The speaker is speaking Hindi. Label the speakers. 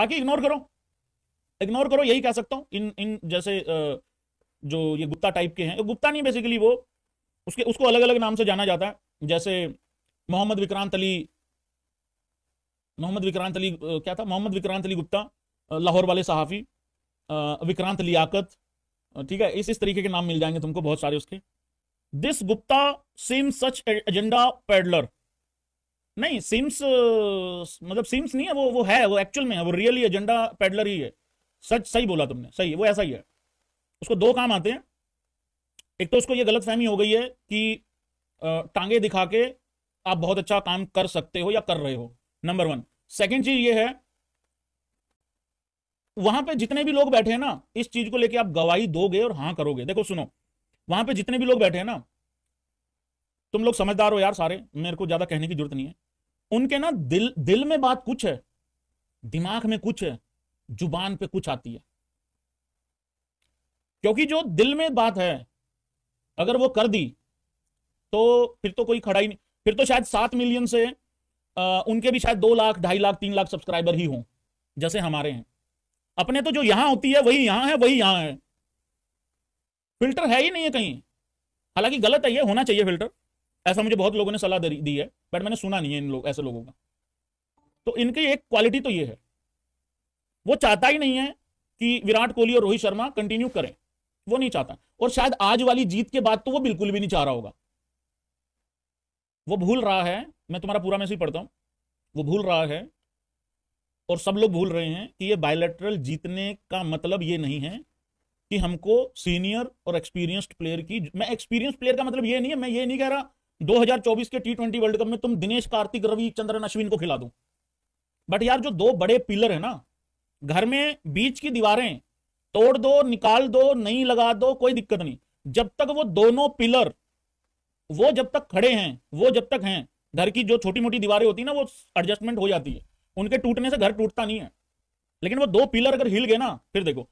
Speaker 1: बाकी इग्नोर करो इग्नोर करो यही कह सकता हूं इन इन जैसे जो ये गुप्ता टाइप के हैं गुप्ता नहीं बेसिकली वो उसके उसको अलग अलग नाम से जाना जाता है जैसे मोहम्मद विक्रांत अली मोहम्मद विक्रांत अली क्या था मोहम्मद विक्रांत अली गुप्ता लाहौर वाले सहाफ़ी विक्रांत लियाकत ठीक है इस इस तरीके के नाम मिल जाएंगे तुमको बहुत सारे उसके this Gupta sim such agenda peddler नहीं सिम्स मतलब सिम्स नहीं है वो वो है वो एक्चुअल में है वो रियली एजेंडा पेडलर ही है सच सही बोला तुमने सही है वो ऐसा ही है उसको दो काम आते हैं एक तो उसको ये गलत फहमी हो गई है कि टांगे दिखा के आप बहुत अच्छा काम कर सकते हो या कर रहे हो नंबर वन सेकेंड चीज ये है वहां पे जितने भी लोग बैठे हैं ना इस चीज को लेके आप गवाही दोगे और हाँ करोगे देखो सुनो वहां पे जितने भी लोग बैठे हैं ना तुम लोग समझदार हो यार सारे मेरे को ज्यादा कहने की जरूरत नहीं है उनके ना दिल दिल में बात कुछ है दिमाग में कुछ है जुबान पे कुछ आती है क्योंकि जो दिल में बात है अगर वो कर दी तो फिर तो कोई खड़ा ही नहीं फिर तो शायद सात मिलियन से आ, उनके भी शायद दो लाख ढाई लाख तीन लाख सब्सक्राइबर ही हों जैसे हमारे हैं अपने तो जो यहां होती है वही यहां है वही यहां है फिल्टर है ही नहीं है कहीं हालांकि गलत है ये होना चाहिए फिल्टर ऐसा मुझे बहुत लोगों ने सलाह दी है बट मैंने सुना नहीं है इन लोग ऐसे लोगों का तो इनकी एक क्वालिटी तो ये है वो चाहता ही नहीं है कि विराट कोहली और रोहित शर्मा कंटिन्यू करें वो नहीं चाहता और शायद आज वाली जीत के बाद तो वो बिल्कुल भी नहीं चाह रहा होगा वो भूल रहा है मैं तुम्हारा पूरा मैसेज पढ़ता हूं वो भूल रहा है और सब लोग भूल रहे हैं कि ये बायोलेट्रल जीतने का मतलब ये नहीं है कि हमको सीनियर और एक्सपीरियंस्ड प्लेयर की मैं एक्सपीरियंस प्लेयर का मतलब ये नहीं है मैं ये नहीं कह रहा 2024 के टी ट्वेंटी वर्ल्ड कप में तुम दिनेश कार्तिक रवि चंद्रन अश्विन को खिला दो बट यार जो दो बड़े पिलर है ना घर में बीच की दीवारें तोड़ दो निकाल दो नहीं लगा दो कोई दिक्कत नहीं जब तक वो दोनों पिलर वो जब तक खड़े हैं वो जब तक हैं घर की जो छोटी मोटी दीवारें होती है ना वो एडजस्टमेंट हो जाती है उनके टूटने से घर टूटता नहीं है लेकिन वो दो पिलर अगर हिल गए ना फिर देखो